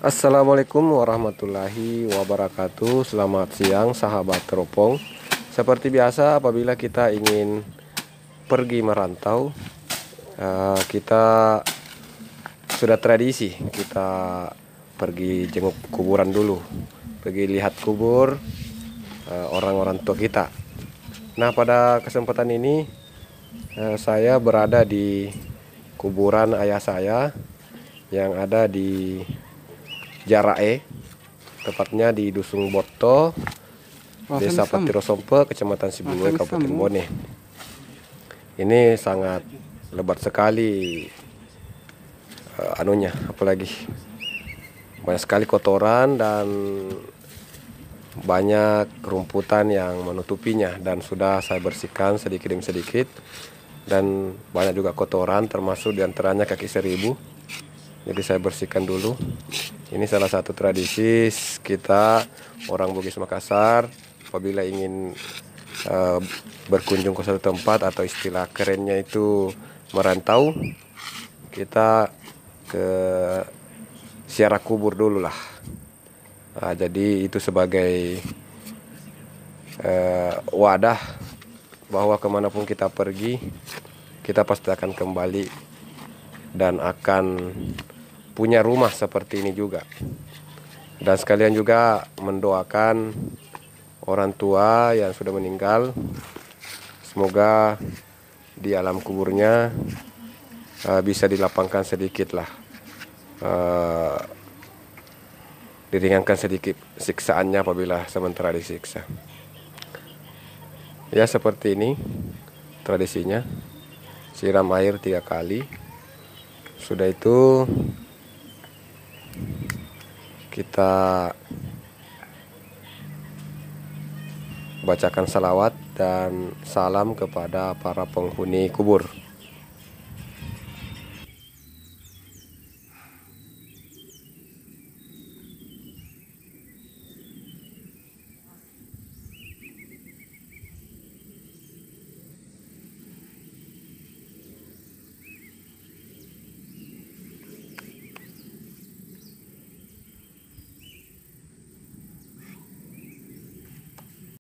Assalamualaikum warahmatullahi wabarakatuh Selamat siang sahabat teropong Seperti biasa apabila kita ingin pergi merantau eh, Kita sudah tradisi Kita pergi jenguk kuburan dulu Pergi lihat kubur eh, orang-orang tua kita Nah pada kesempatan ini eh, Saya berada di kuburan ayah saya Yang ada di Jarae tepatnya di dusung Boto Desa Patiro Sompe Kecamatan Sibuwe Kabupaten Bone ini sangat lebat sekali uh, anunya apalagi banyak sekali kotoran dan banyak rumputan yang menutupinya dan sudah saya bersihkan sedikit demi sedikit dan banyak juga kotoran termasuk diantaranya kaki seribu jadi saya bersihkan dulu ini salah satu tradisi kita orang Bugis Makassar apabila ingin uh, berkunjung ke suatu tempat atau istilah kerennya itu merantau kita ke siara kubur dulu lah. Nah, jadi itu sebagai uh, wadah bahwa kemanapun kita pergi kita pasti akan kembali dan akan punya rumah seperti ini juga. Dan sekalian juga mendoakan orang tua yang sudah meninggal. Semoga di alam kuburnya uh, bisa dilapangkan sedikit lah. Uh, diringankan sedikit siksaannya apabila sementara disiksa. Ya seperti ini tradisinya. Siram air tiga kali. Sudah itu kita bacakan salawat dan salam kepada para penghuni kubur.